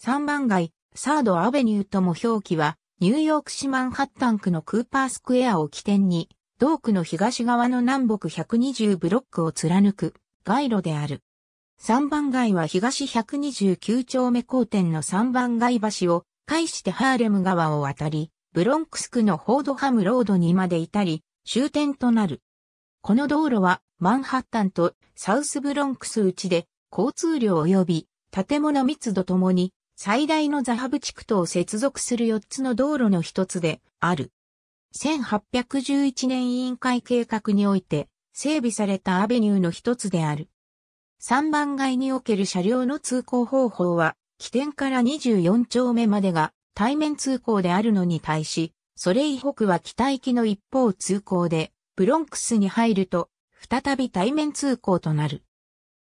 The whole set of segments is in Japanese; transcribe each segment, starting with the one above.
3番街、サードアベニューとも表記は、ニューヨーク市マンハッタン区のクーパースクエアを起点に、同区の東側の南北120ブロックを貫く街路である。3番街は東129丁目交点の3番街橋を介してハーレム川を渡り、ブロンクス区のホードハムロードにまで至り、終点となる。この道路はマンハッタンとサウスブロンクス内で交通量及び建物密度ともに最大のザハブ地区と接続する4つの道路の一つである。1811年委員会計画において整備されたアベニューの一つである。3番街における車両の通行方法は、起点から24丁目までが対面通行であるのに対し、それ以北は北行きの一方通行で、ブロンクスに入ると、再び対面通行となる。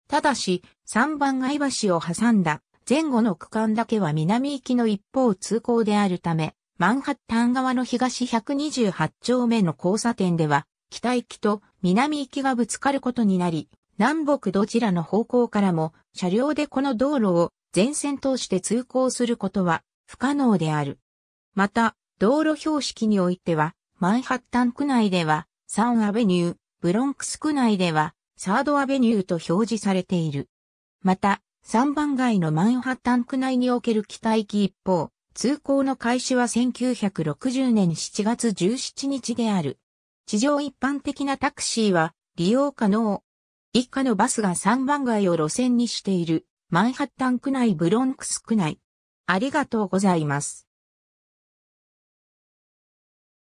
ただし、3番街橋を挟んだ前後の区間だけは南行きの一方通行であるため、マンハッタン側の東128丁目の交差点では、北行きと南行きがぶつかることになり、南北どちらの方向からも車両でこの道路を全線通して通行することは不可能である。また、道路標識においては、マンハッタン区内では、サンアベニュー、ブロンクス区内では、サードアベニューと表示されている。また、3番街のマンハッタン区内における北行き一方、通行の開始は1960年7月17日である。地上一般的なタクシーは利用可能。以下のバスが3番街を路線にしているマンハッタン区内ブロンクス区内。ありがとうございます。